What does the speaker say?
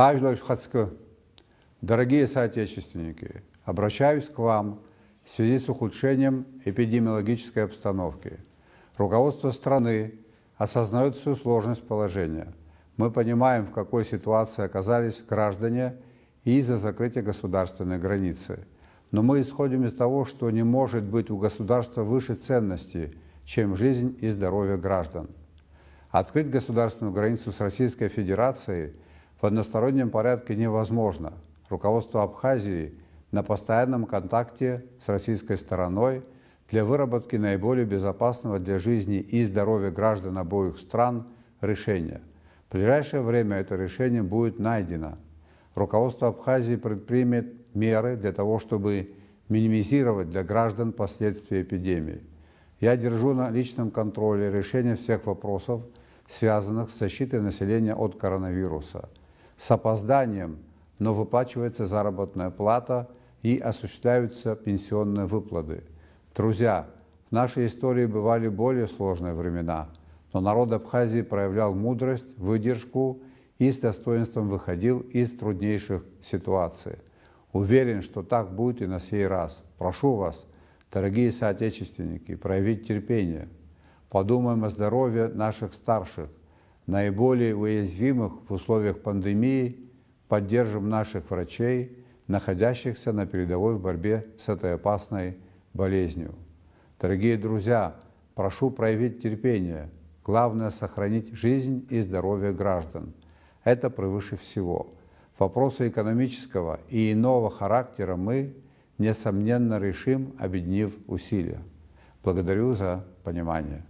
Авилов Хацко, дорогие соотечественники, обращаюсь к вам в связи с ухудшением эпидемиологической обстановки. Руководство страны осознает всю сложность положения. Мы понимаем, в какой ситуации оказались граждане из-за закрытия государственной границы. Но мы исходим из того, что не может быть у государства выше ценности, чем жизнь и здоровье граждан. Открыть государственную границу с Российской Федерацией – в одностороннем порядке невозможно. Руководство Абхазии на постоянном контакте с российской стороной для выработки наиболее безопасного для жизни и здоровья граждан обоих стран решения. В ближайшее время это решение будет найдено. Руководство Абхазии предпримет меры для того, чтобы минимизировать для граждан последствия эпидемии. Я держу на личном контроле решение всех вопросов, связанных с защитой населения от коронавируса – с опозданием, но выплачивается заработная плата и осуществляются пенсионные выплаты. Друзья, в нашей истории бывали более сложные времена, но народ Абхазии проявлял мудрость, выдержку и с достоинством выходил из труднейших ситуаций. Уверен, что так будет и на сей раз. Прошу вас, дорогие соотечественники, проявить терпение. Подумаем о здоровье наших старших – наиболее уязвимых в условиях пандемии, поддержим наших врачей, находящихся на передовой в борьбе с этой опасной болезнью. Дорогие друзья, прошу проявить терпение. Главное – сохранить жизнь и здоровье граждан. Это превыше всего. Вопросы экономического и иного характера мы, несомненно, решим, объединив усилия. Благодарю за понимание.